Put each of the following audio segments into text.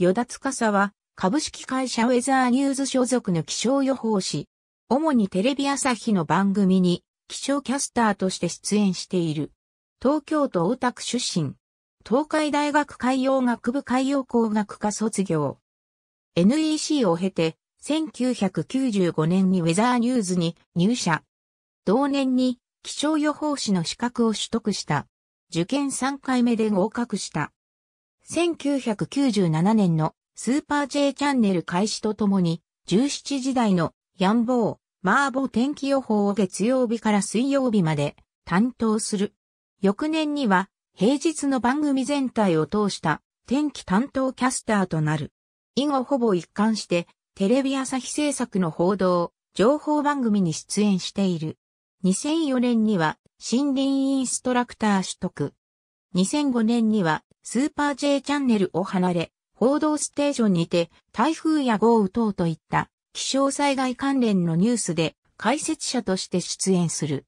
与田司は、株式会社ウェザーニューズ所属の気象予報士。主にテレビ朝日の番組に気象キャスターとして出演している。東京都大田区出身。東海大学海洋学部海洋工学科卒業。NEC を経て、1995年にウェザーニューズに入社。同年に気象予報士の資格を取得した。受験3回目で合格した。1997年のスーパー J チャンネル開始とともに、17時台のヤンボー、マーボー天気予報を月曜日から水曜日まで担当する。翌年には平日の番組全体を通した天気担当キャスターとなる。以後ほぼ一貫してテレビ朝日制作の報道、情報番組に出演している。2004年には森林インストラクター取得。2005年にはスーパー J チャンネルを離れ、報道ステーションにて台風や豪雨等といった気象災害関連のニュースで解説者として出演する。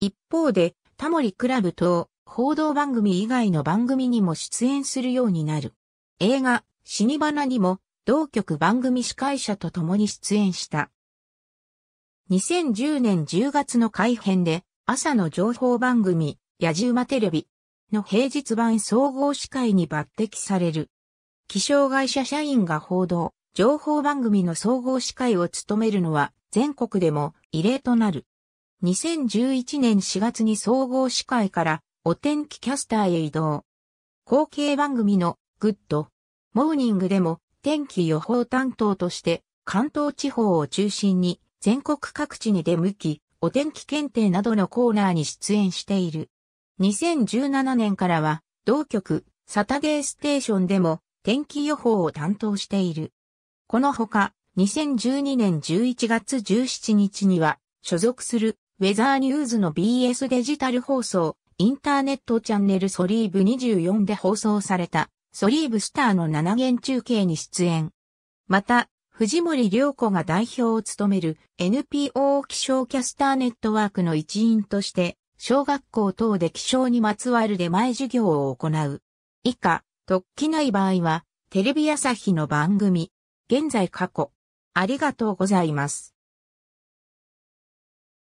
一方で、タモリクラブ等報道番組以外の番組にも出演するようになる。映画、死に花にも同局番組司会者と共に出演した。2010年10月の改編で朝の情報番組、野じ馬テレビ、の平日版総合司会に抜擢される。気象会社社員が報道、情報番組の総合司会を務めるのは全国でも異例となる。2011年4月に総合司会からお天気キャスターへ移動。後継番組のグッドモーニングでも天気予報担当として関東地方を中心に全国各地に出向き、お天気検定などのコーナーに出演している。2017年からは、同局、サタデーステーションでも、天気予報を担当している。このほか、2012年11月17日には、所属する、ウェザーニューズの BS デジタル放送、インターネットチャンネルソリーブ24で放送された、ソリーブスターの7弦中継に出演。また、藤森良子が代表を務める NPO 気象キャスターネットワークの一員として小学校等で気象にまつわる出前授業を行う。以下、特記ない場合は、テレビ朝日の番組、現在過去、ありがとうございます。